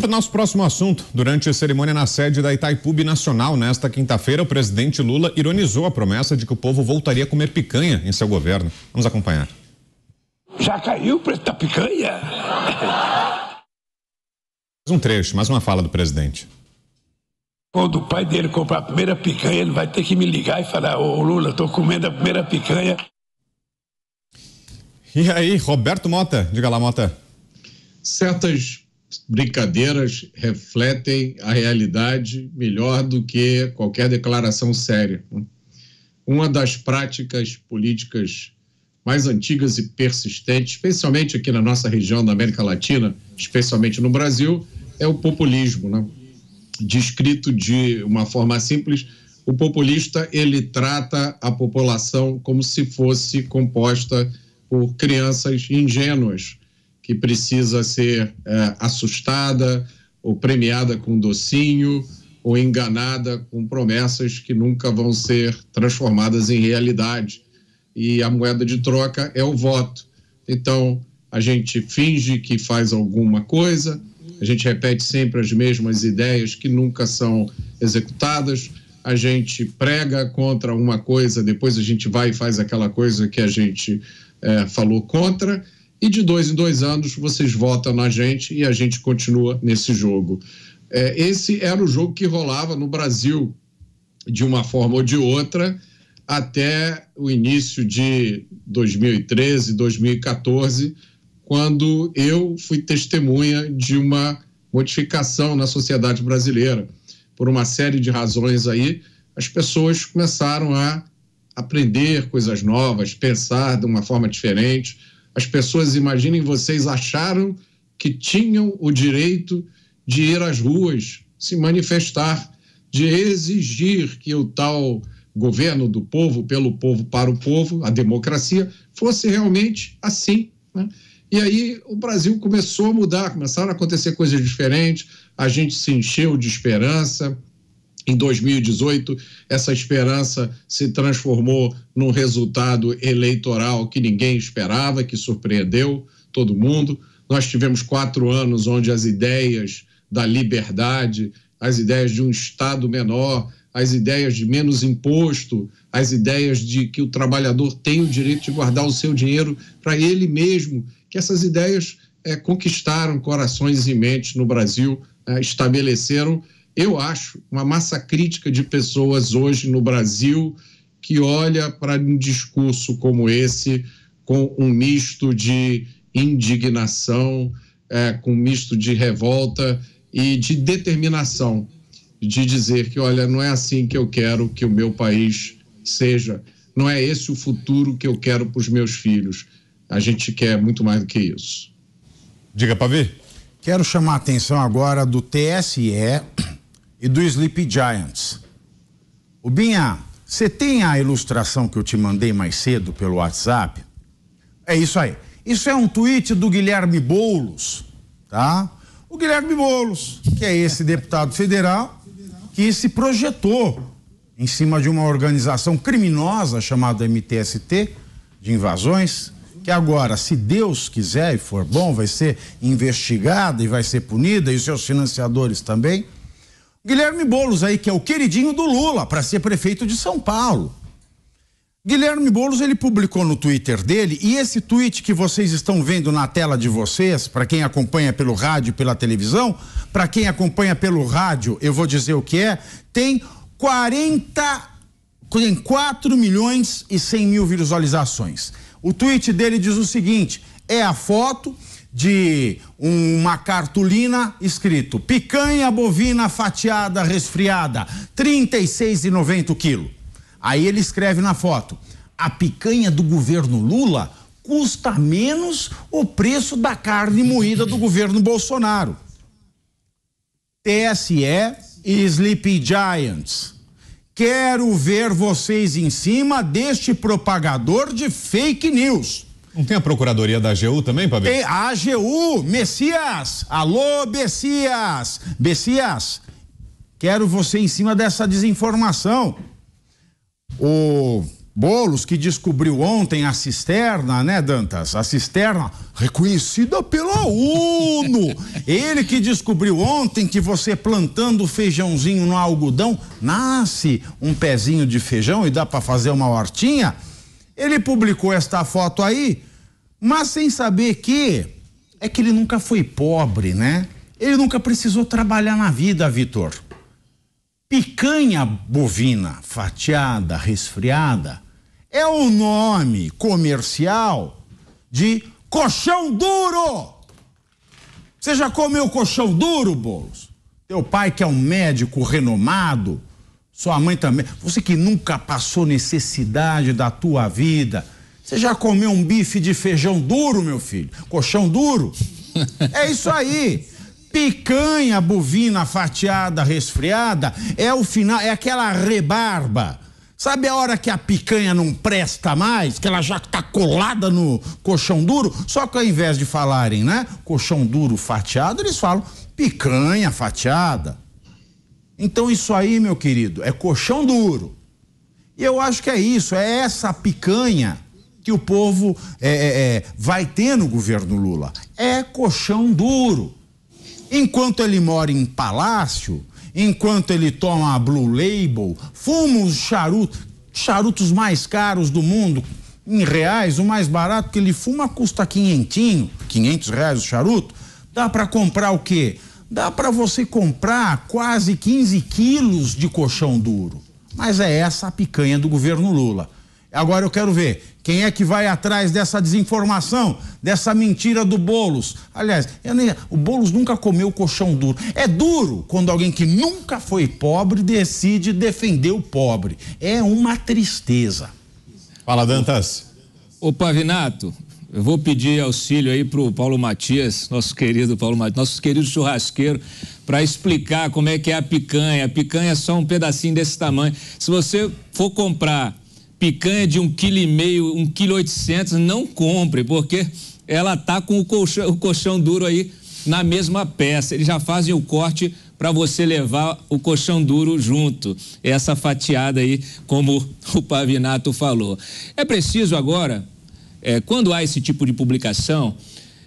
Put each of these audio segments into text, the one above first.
Para o nosso próximo assunto, durante a cerimônia na sede da Itaipub Nacional nesta quinta-feira, o presidente Lula ironizou a promessa de que o povo voltaria a comer picanha em seu governo. Vamos acompanhar. Já caiu o preço da picanha? Mais um trecho, mais uma fala do presidente. Quando o pai dele comprar a primeira picanha, ele vai ter que me ligar e falar: Ô Lula, estou comendo a primeira picanha. E aí, Roberto Mota, diga lá, Mota. Certas brincadeiras refletem a realidade melhor do que qualquer declaração séria. Né? Uma das práticas políticas mais antigas e persistentes, especialmente aqui na nossa região da América Latina, especialmente no Brasil, é o populismo, né? Descrito de uma forma simples, o populista ele trata a população como se fosse composta por crianças ingênuas que precisa ser é, assustada ou premiada com docinho ou enganada com promessas que nunca vão ser transformadas em realidade. E a moeda de troca é o voto. Então, a gente finge que faz alguma coisa, a gente repete sempre as mesmas ideias que nunca são executadas, a gente prega contra uma coisa, depois a gente vai e faz aquela coisa que a gente é, falou contra e de dois em dois anos vocês votam na gente e a gente continua nesse jogo. É, esse era o jogo que rolava no Brasil, de uma forma ou de outra, até o início de 2013, 2014, quando eu fui testemunha de uma modificação na sociedade brasileira. Por uma série de razões aí, as pessoas começaram a aprender coisas novas, pensar de uma forma diferente as pessoas, imaginem, vocês acharam que tinham o direito de ir às ruas, se manifestar, de exigir que o tal governo do povo, pelo povo, para o povo, a democracia, fosse realmente assim. Né? E aí o Brasil começou a mudar, começaram a acontecer coisas diferentes, a gente se encheu de esperança, em 2018, essa esperança se transformou num resultado eleitoral que ninguém esperava, que surpreendeu todo mundo. Nós tivemos quatro anos onde as ideias da liberdade, as ideias de um Estado menor, as ideias de menos imposto, as ideias de que o trabalhador tem o direito de guardar o seu dinheiro para ele mesmo, que essas ideias é, conquistaram corações e mentes no Brasil, é, estabeleceram eu acho, uma massa crítica de pessoas hoje no Brasil que olha para um discurso como esse com um misto de indignação, é, com um misto de revolta e de determinação de dizer que, olha, não é assim que eu quero que o meu país seja, não é esse o futuro que eu quero para os meus filhos. A gente quer muito mais do que isso. Diga, para ver. Quero chamar a atenção agora do TSE e do Sleepy Giants. O Binha, você tem a ilustração que eu te mandei mais cedo pelo WhatsApp? É isso aí. Isso é um tweet do Guilherme Boulos, tá? O Guilherme Boulos, que é esse deputado federal que se projetou em cima de uma organização criminosa chamada MTST de invasões, que agora, se Deus quiser e for bom, vai ser investigada e vai ser punida e seus financiadores também. Guilherme Boulos aí, que é o queridinho do Lula para ser prefeito de São Paulo. Guilherme Boulos ele publicou no Twitter dele e esse tweet que vocês estão vendo na tela de vocês, para quem acompanha pelo rádio, pela televisão, para quem acompanha pelo rádio, eu vou dizer o que é, tem 40 tem 4 milhões e 100 mil visualizações. O tweet dele diz o seguinte: é a foto de uma cartolina escrito picanha bovina fatiada resfriada, 36,90 kg. Aí ele escreve na foto: a picanha do governo Lula custa menos o preço da carne moída do governo Bolsonaro. TSE e Sleepy Giants. Quero ver vocês em cima deste propagador de fake news não tem a Procuradoria da AGU também, Pablo? Tem a AGU, Messias! Alô, Messias! Messias, quero você em cima dessa desinformação. O Bolos que descobriu ontem a cisterna, né, Dantas? A cisterna reconhecida pela Uno, Ele que descobriu ontem que você plantando feijãozinho no algodão nasce um pezinho de feijão e dá para fazer uma hortinha. Ele publicou esta foto aí, mas sem saber que é que ele nunca foi pobre, né? Ele nunca precisou trabalhar na vida, Vitor. Picanha bovina fatiada, resfriada, é o nome comercial de colchão duro. Você já comeu colchão duro, Boulos? Teu pai, que é um médico renomado, sua mãe também. Você que nunca passou necessidade da tua vida. Você já comeu um bife de feijão duro, meu filho? Colchão duro? É isso aí. Picanha bovina fatiada, resfriada, é o final, é aquela rebarba. Sabe a hora que a picanha não presta mais, que ela já está colada no colchão duro? Só que ao invés de falarem, né, colchão duro fatiado, eles falam picanha fatiada então isso aí, meu querido, é colchão duro. E eu acho que é isso, é essa picanha que o povo é, é, é, vai ter no governo Lula. É colchão duro. Enquanto ele mora em palácio, enquanto ele toma a Blue Label, fuma os charutos, charutos mais caros do mundo, em reais, o mais barato que ele fuma custa quinhentinho, quinhentos reais o charuto, dá para comprar o quê? dá para você comprar quase 15 quilos de colchão duro. Mas é essa a picanha do governo Lula. Agora eu quero ver quem é que vai atrás dessa desinformação, dessa mentira do Bolos. Aliás, nem, o Bolos nunca comeu colchão duro. É duro quando alguém que nunca foi pobre decide defender o pobre. É uma tristeza. Fala, Dantas. Ô, Pavinato, eu vou pedir auxílio aí para o Paulo Matias, nosso querido Paulo Matias, nosso querido churrasqueiro, para explicar como é que é a picanha. A picanha é só um pedacinho desse tamanho. Se você for comprar picanha de um quilo e meio, um quilo oitocentos, não compre, porque ela tá com o colchão, o colchão duro aí na mesma peça. Eles já fazem o corte para você levar o colchão duro junto. Essa fatiada aí, como o Pavinato falou. É preciso agora é, quando há esse tipo de publicação,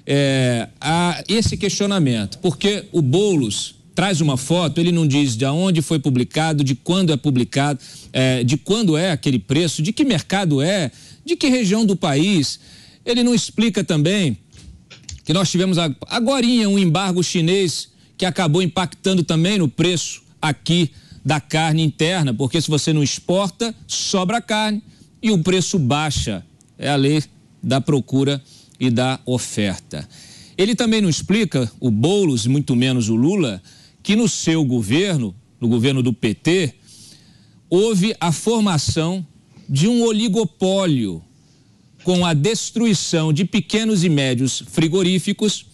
é, há esse questionamento, porque o Boulos traz uma foto, ele não diz de onde foi publicado, de quando é publicado, é, de quando é aquele preço, de que mercado é, de que região do país. Ele não explica também que nós tivemos agora um embargo chinês que acabou impactando também no preço aqui da carne interna, porque se você não exporta, sobra carne e o preço baixa. É a lei da procura e da oferta. Ele também não explica, o Boulos, muito menos o Lula, que no seu governo, no governo do PT, houve a formação de um oligopólio com a destruição de pequenos e médios frigoríficos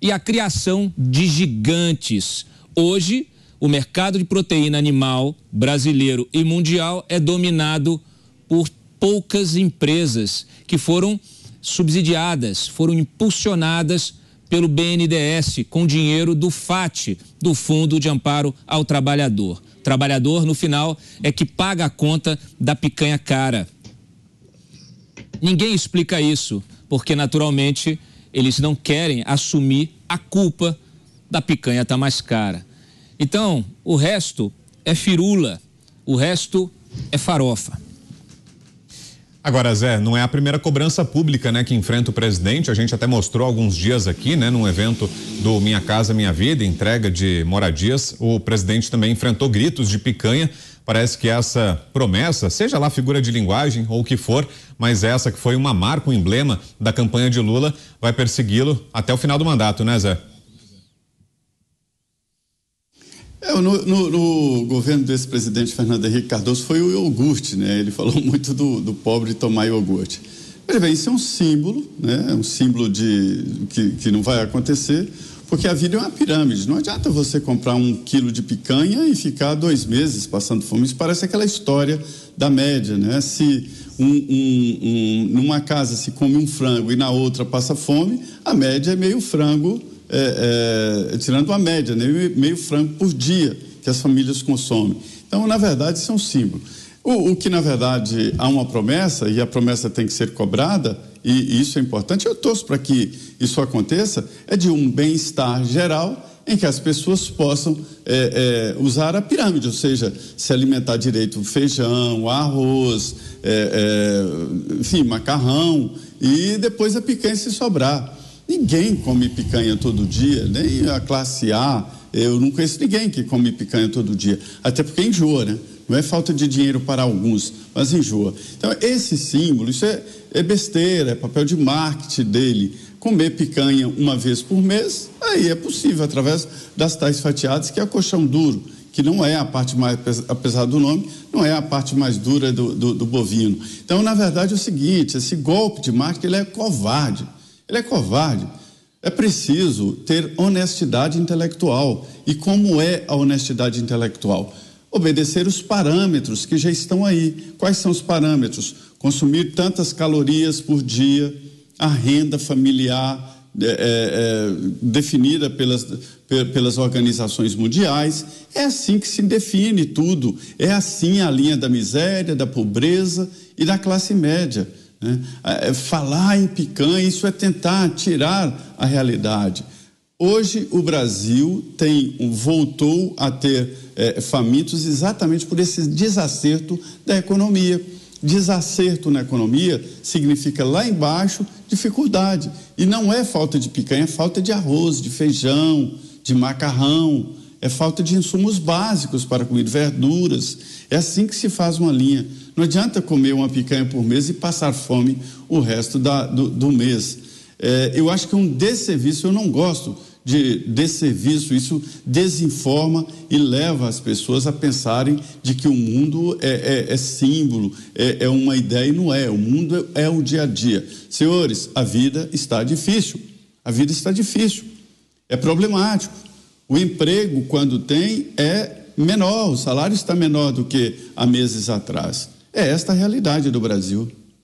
e a criação de gigantes. Hoje, o mercado de proteína animal brasileiro e mundial é dominado por poucas empresas que foram subsidiadas, foram impulsionadas pelo BNDES com dinheiro do FAT, do Fundo de Amparo ao Trabalhador. O trabalhador, no final, é que paga a conta da picanha cara. Ninguém explica isso, porque naturalmente eles não querem assumir a culpa da picanha estar tá mais cara. Então, o resto é firula, o resto é farofa. Agora, Zé, não é a primeira cobrança pública, né, que enfrenta o presidente. A gente até mostrou alguns dias aqui, né, num evento do Minha Casa Minha Vida, entrega de moradias. O presidente também enfrentou gritos de picanha. Parece que essa promessa, seja lá figura de linguagem ou o que for, mas essa que foi uma marca, um emblema da campanha de Lula, vai persegui-lo até o final do mandato, né, Zé? É, no, no, no, governo desse presidente Fernando Henrique Cardoso foi o iogurte, né? Ele falou muito do, do pobre tomar iogurte. Veja bem, isso é um símbolo, né? É um símbolo de que, que não vai acontecer, porque a vida é uma pirâmide. Não adianta você comprar um quilo de picanha e ficar dois meses passando fome. Isso parece aquela história da média, né? Se um, um, um, numa casa se come um frango e na outra passa fome, a média é meio frango é, é, tirando uma média, né? meio frango por dia que as famílias consomem. Então, na verdade, isso é um símbolo. O, o, que, na verdade, há uma promessa, e a promessa tem que ser cobrada, e, e isso é importante, eu torço para que isso aconteça, é de um bem-estar geral em que as pessoas possam é, é, usar a pirâmide, ou seja, se alimentar direito feijão, arroz, é, é enfim, macarrão e depois a picanha se sobrar. Ninguém come picanha todo dia, nem a classe A. Eu não conheço ninguém que come picanha todo dia. Até porque enjoa, né? Não é falta de dinheiro para alguns, mas enjoa. Então, esse símbolo, isso é, é besteira, é papel de marketing dele. Comer picanha uma vez por mês, aí é possível, através das tais fatiadas, que é o colchão duro, que não é a parte mais, apesar do nome, não é a parte mais dura do, do, do bovino. Então, na verdade, é o seguinte: esse golpe de marketing ele é covarde. Ele é covarde. É preciso ter honestidade intelectual. E como é a honestidade intelectual? Obedecer os parâmetros que já estão aí. Quais são os parâmetros? Consumir tantas calorias por dia, a renda familiar é, é, definida pelas, pelas organizações mundiais. É assim que se define tudo. É assim a linha da miséria, da pobreza e da classe média. Né? É, é falar em picanha, isso é tentar tirar a realidade. Hoje o Brasil tem voltou a ter é, famintos exatamente por esse desacerto da economia. Desacerto na economia significa lá embaixo dificuldade. E não é falta de picanha, é falta de arroz, de feijão, de macarrão é falta de insumos básicos para comer verduras. É assim que se faz uma linha. Não adianta comer uma picanha por mês e passar fome o resto da, do, do, mês. É, eu acho que é um desserviço, eu não gosto de desserviço, isso desinforma e leva as pessoas a pensarem de que o mundo é, é, é símbolo, é, é, uma ideia e não é. O mundo é, é o dia a dia. Senhores, a vida está difícil. A vida está difícil. É problemático. O emprego, quando tem, é menor, o salário está menor do que há meses atrás. É esta a realidade do Brasil.